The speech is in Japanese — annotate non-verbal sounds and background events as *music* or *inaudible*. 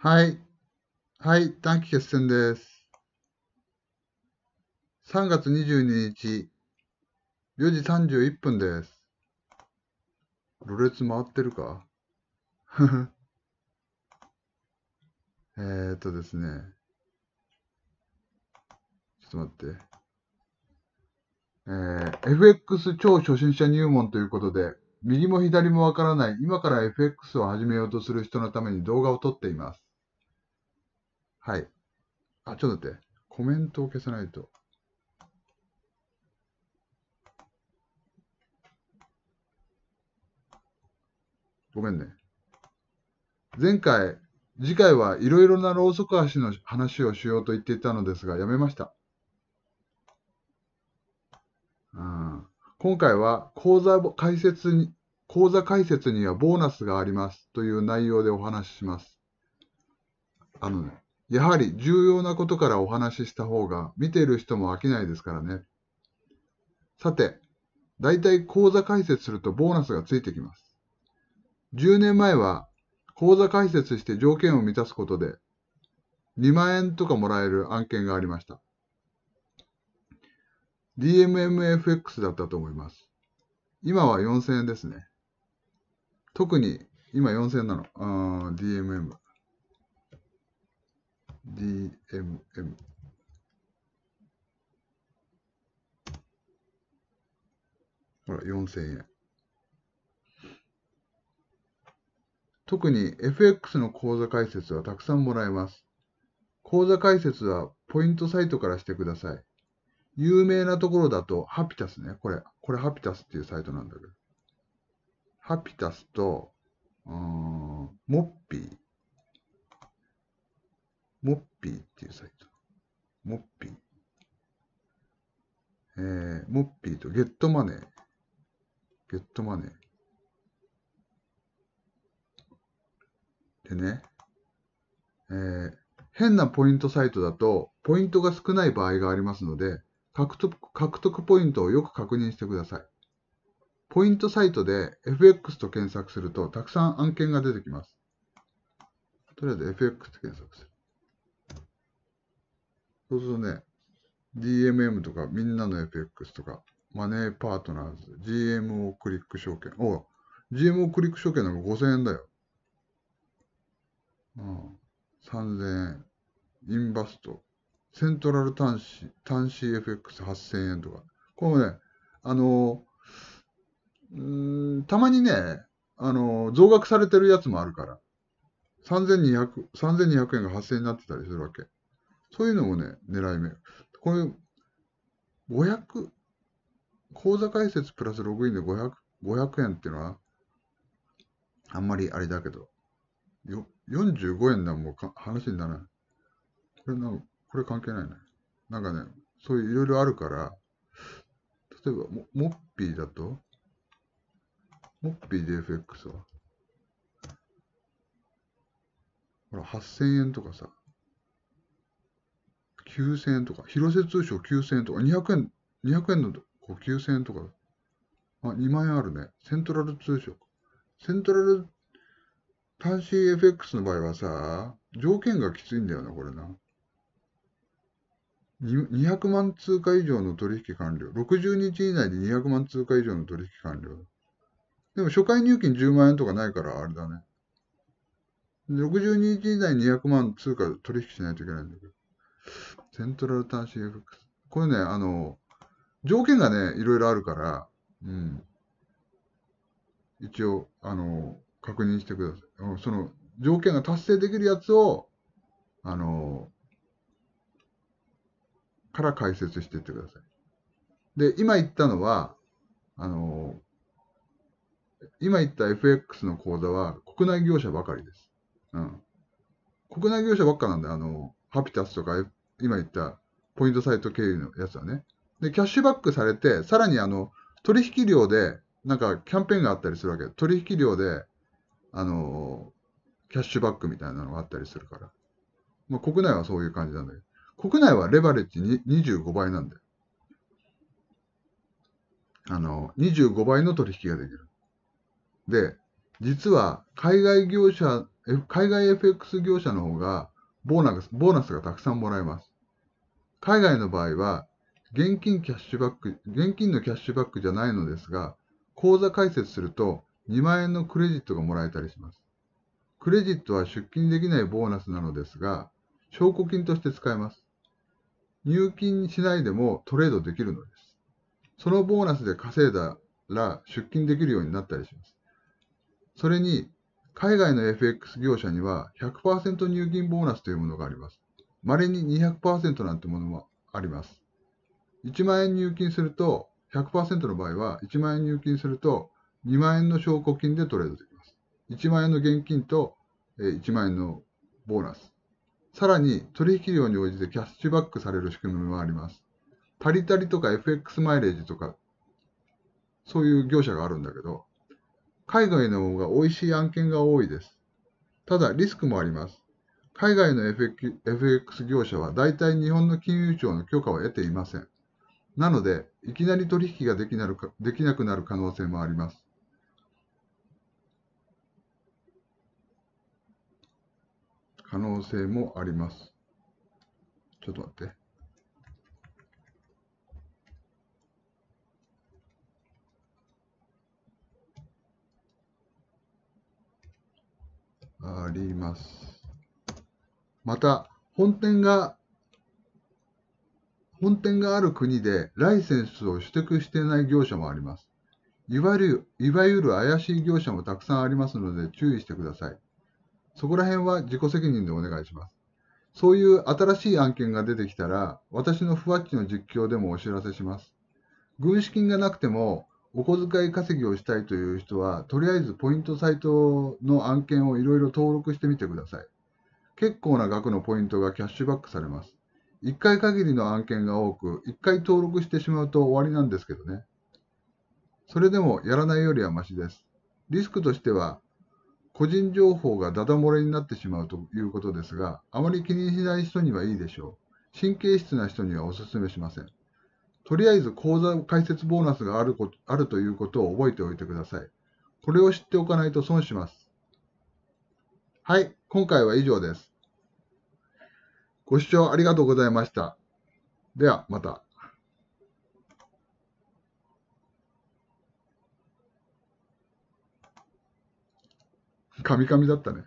はい。はい、短期決戦です。3月22日、4時31分です。ろれつ回ってるか *laughs* えっとですね。ちょっと待って。えー、FX 超初心者入門ということで、右も左もわからない、今から FX を始めようとする人のために動画を撮っています。はい。あ、ちょっと待って。コメントを消さないと。ごめんね。前回、次回はいろいろなローソク足の話をしようと言っていたのですが、やめました。うん、今回は講座解説に、講座解説にはボーナスがありますという内容でお話しします。あのね、やはり重要なことからお話しした方が見ている人も飽きないですからね。さて、だいたい講座解説するとボーナスがついてきます。10年前は講座解説して条件を満たすことで2万円とかもらえる案件がありました。DMMFX だったと思います。今は4000円ですね。特に今4000円なの。DMM。DMM。ほら、4000円。特に FX の口座開設はたくさんもらえます。口座開設はポイントサイトからしてください。有名なところだと、ハピタスね。これ、これハピタスっていうサイトなんだけど。ハピタスと、うん、モッピー。モッピーっていうサイト。モッピー。えー、モッピーとゲットマネー。ゲットマネー。でね、えー、変なポイントサイトだと、ポイントが少ない場合がありますので、獲得獲得ポイントをよく確認してください。ポイントサイトで FX と検索すると、たくさん案件が出てきます。とりあえず FX と検索する。そうするとね、DMM とか、みんなの FX とか、マネーパートナーズ、GMO クリック証券。お GMO クリック証券なんか5000円だよ。うん。3000円。インバスト。セントラル端子、端子 FX8000 円とか。これもね、あのー、うん、たまにね、あのー、増額されてるやつもあるから。3200、3200円が8000円になってたりするわけ。そういうのもね、狙い目。これ、500、口座開設プラスログインで500、500円っていうのは、あんまりあれだけど、よ45円だもうか話にならない。これな、これ関係ないね。なんかね、そういういろいろあるから、例えばモ、モッピーだと、モッピーで FX は、ほら、8000円とかさ、9000円とか、広瀬通商9000円とか、200円、200円のこう9000円とか。あ、2万円あるね。セントラル通商。セントラル、単身 FX の場合はさ、条件がきついんだよな、これな。200万通貨以上の取引完了。60日以内で200万通貨以上の取引完了。でも初回入金10万円とかないからあれだね。60日以内に200万通貨取引しないといけないんだけど。セントラル端子 FX。これね、あの、条件がね、いろいろあるから、うん。一応、あの、確認してください。その、条件が達成できるやつを、あの、から解説していってください。で、今言ったのは、あの、今言った FX の口座は国内業者ばかりです。うん。国内業者ばっかなんで、あの、ハピタスとか、今言ったポイントサイト経由のやつはね。で、キャッシュバックされて、さらにあの、取引量で、なんかキャンペーンがあったりするわけ。取引量で、あの、キャッシュバックみたいなのがあったりするから。まあ、国内はそういう感じなんだけど、国内はレバレッジに25倍なんだよ。あの、25倍の取引ができる。で、実は海外業者、海外 FX 業者の方がボーナス、ボーナスがたくさんもらえます。海外の場合は、現金キャッシュバック、現金のキャッシュバックじゃないのですが、口座開設すると2万円のクレジットがもらえたりします。クレジットは出金できないボーナスなのですが、証拠金として使えます。入金しないでもトレードできるのです。そのボーナスで稼いだら出金できるようになったりします。それに、海外の FX 業者には100%入金ボーナスというものがあります。れに200%なんてものもあります。1万円入金すると、100%の場合は、1万円入金すると、2万円の証拠金でトレードできます。1万円の現金と、1万円のボーナス。さらに、取引量に応じてキャッシュバックされる仕組みもあります。タリタリとか FX マイレージとか、そういう業者があるんだけど、海外の方が美味しい案件が多いです。ただ、リスクもあります。海外の FX 業者は大体日本の金融庁の許可を得ていません。なので、いきなり取引ができなるかできなくなる可能性もあります。可能性もあります。ちょっと待って。あります。また、本店が本店がある国でライセンスを取得していない業者もあります。いわゆるいわゆる怪しい業者もたくさんありますので注意してください。そこら辺は自己責任でお願いします。そういう新しい案件が出てきたら、私のふわっちの実況でもお知らせします。軍資金がなくても、お小遣い稼ぎをしたいという人は、とりあえずポイントサイトの案件をいろいろ登録してみてください。結構な額のポイントがキャッシュバックされます。1回限りの案件が多く、1回登録してしまうと終わりなんですけどね。それでもやらないよりはマシです。リスクとしては、個人情報がダダ漏れになってしまうということですが、あまり気にしない人にはいいでしょう。神経質な人にはお勧めしません。とりあえず口座開設ボーナスがあることあるということを覚えておいてください。これを知っておかないと損します。はい、今回は以上です。ご視聴ありがとうございました。では、また。カミカミだったね。